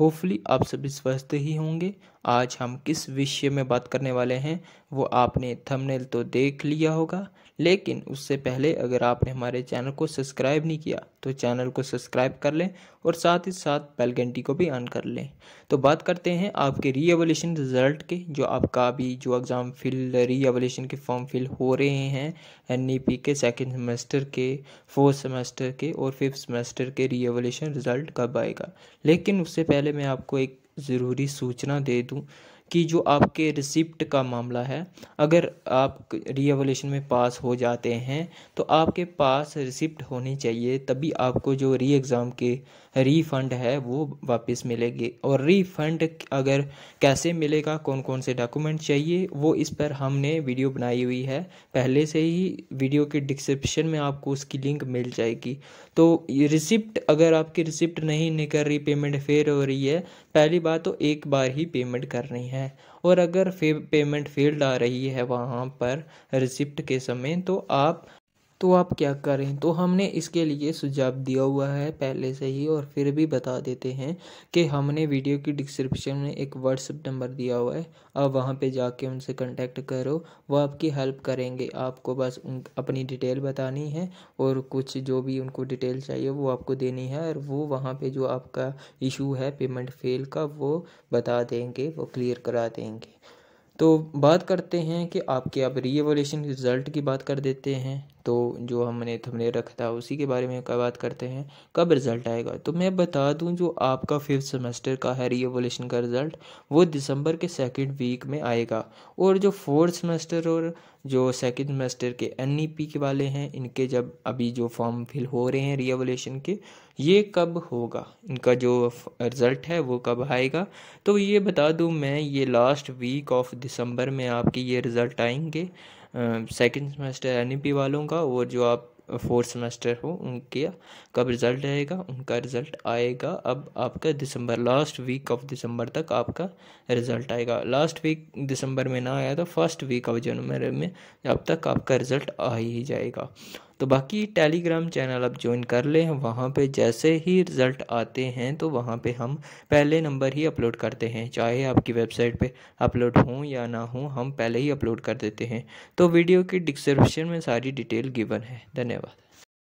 hopefully आप सभी स्वस्थ ही होंगे आज हम किस विषय में बात करने वाले हैं वो आपने थंबनेल तो देख लिया होगा लेकिन उससे पहले अगर आपने हमारे चैनल को सब्सक्राइब नहीं किया तो चैनल को सब्सक्राइब कर लें और साथ ही साथ बेल घंटी को भी ऑन कर लें तो बात करते हैं आपके रीएवोल्यूशन रिजल्ट के जो आपका अभी जो एग्ज़ाम फिल रीएवोल्यूशन के फॉर्म फिल हो रहे हैं एन e के सेकेंड सेमेस्टर के फोर्थ सेमेस्टर के और फिफ्थ सेमेस्टर के रीएवोल्यूशन रिजल्ट कब आएगा लेकिन उससे पहले पहले मैं आपको एक ज़रूरी सूचना दे दूं कि जो आपके रिसिप्ट का मामला है अगर आप रीएवोल्यूशन में पास हो जाते हैं तो आपके पास रिसिप्ट होनी चाहिए तभी आपको जो री एग्ज़ाम के रीफंड है वो वापस मिलेगी और रीफंड अगर कैसे मिलेगा कौन कौन से डॉक्यूमेंट चाहिए वो इस पर हमने वीडियो बनाई हुई है पहले से ही वीडियो के डिस्क्रिप्शन में आपको उसकी लिंक मिल जाएगी तो रिसिप्ट अगर आपकी रिसिप्ट नहीं निकल रही पेमेंट फेर हो रही है पहली बात तो एक बार ही पेमेंट करनी है और अगर पेमेंट फेल्ड आ रही है वहाँ पर रिसिप्ट के समय तो आप तो आप क्या करें तो हमने इसके लिए सुझाव दिया हुआ है पहले से ही और फिर भी बता देते हैं कि हमने वीडियो की डिस्क्रिप्शन में एक व्हाट्सअप नंबर दिया हुआ है आप वहाँ पे जाके उनसे कांटेक्ट करो वो आपकी हेल्प करेंगे आपको बस उन अपनी डिटेल बतानी है और कुछ जो भी उनको डिटेल चाहिए वो आपको देनी है और वो वहाँ पर जो आपका इशू है पेमेंट फेल का वो बता देंगे वो क्लियर करा देंगे तो बात करते हैं कि आपके आप रीएवोल्यूशन रिज़ल्ट की बात कर देते हैं तो जो हमने थंबनेल रखा था उसी के बारे में क्या बात करते हैं कब रिज़ल्ट आएगा तो मैं बता दूं जो आपका फिफ्थ सेमेस्टर का है रीएवोल्यूशन का रिज़ल्ट वो दिसंबर के सेकंड वीक में आएगा और जो फोर्थ सेमेस्टर और जो सेकंड सेमेस्टर के एन e के वाले हैं इनके जब अभी जो फॉर्म फिल हो रहे हैं रीएवोल्यूशन के ये कब होगा इनका जो रिज़ल्ट है वो कब आएगा तो ये बता दूँ मैं ये लास्ट वीक ऑफ दिसंबर में आपके ये रिज़ल्ट आएंगे सेकेंड सेमेस्टर एन वालों का और जो आप फोर्थ सेमेस्टर हो उनके कब रिज़ल्ट आएगा उनका रिज़ल्ट आएगा अब आपका December last week of December तक आपका रिज़ल्ट आएगा लास्ट वीक दिसंबर में ना आया तो फर्स्ट वीक ऑफ जनवरी में अब तक आपका रिज़ल्ट आ ही जाएगा तो बाकी टेलीग्राम चैनल आप ज्वाइन कर लें वहाँ पे जैसे ही रिज़ल्ट आते हैं तो वहाँ पे हम पहले नंबर ही अपलोड करते हैं चाहे आपकी वेबसाइट पे अपलोड हों या ना हो हम पहले ही अपलोड कर देते हैं तो वीडियो की डिस्क्रिप्शन में सारी डिटेल गिवन है धन्यवाद